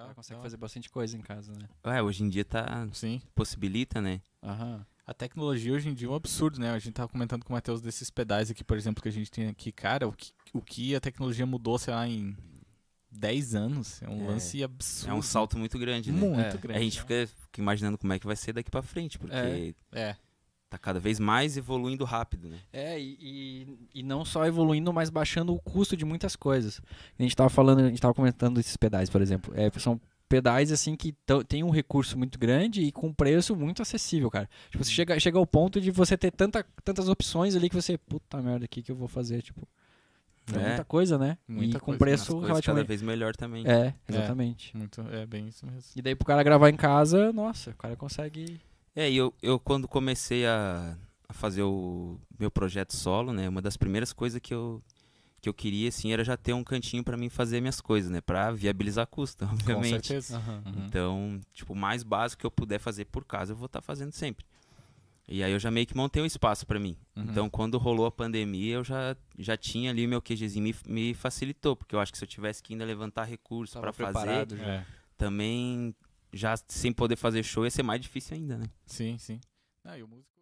legal. consegue tá. fazer bastante coisa em casa, né? É, hoje em dia tá. Sim. Possibilita, né? Aham. A tecnologia hoje em dia é um absurdo, né? A gente tava comentando com o Matheus desses pedais aqui, por exemplo, que a gente tem aqui. Cara, o que, o que a tecnologia mudou, sei lá, em 10 anos. É um é. lance absurdo. É um salto muito grande, né? Muito é. grande. A gente fica, né? fica, imaginando como é que vai ser daqui para frente, porque é. é. Tá cada vez mais evoluindo rápido, né? É, e, e, e, não só evoluindo, mas baixando o custo de muitas coisas. A gente estava falando, a gente tava comentando esses pedais, por exemplo. É, são pedais, assim, que tem um recurso muito grande e com preço muito acessível, cara. Tipo, você uhum. chega, chega ao ponto de você ter tanta, tantas opções ali que você, puta merda, o que, que eu vou fazer? Tipo, é, é muita coisa, né? Muita e com coisa, né? preço relativamente. cada vez melhor também. É, é exatamente. É, muito, é bem isso mesmo. E daí pro cara gravar em casa, nossa, o cara consegue é, eu, eu quando comecei a, a fazer o meu projeto solo, né, uma das primeiras coisas que eu que eu queria assim era já ter um cantinho para mim fazer minhas coisas, né, para viabilizar a custa, obviamente. Com certeza. Uhum. Então, tipo, o mais básico que eu puder fazer por casa, eu vou estar tá fazendo sempre. E aí eu já meio que montei um espaço para mim. Uhum. Então, quando rolou a pandemia, eu já, já tinha ali o meu QGzinho, me, me facilitou, porque eu acho que se eu tivesse que ainda levantar recursos para fazer, já. também já sem poder fazer show ia ser mais difícil ainda, né? Sim, sim. Ah, e o músico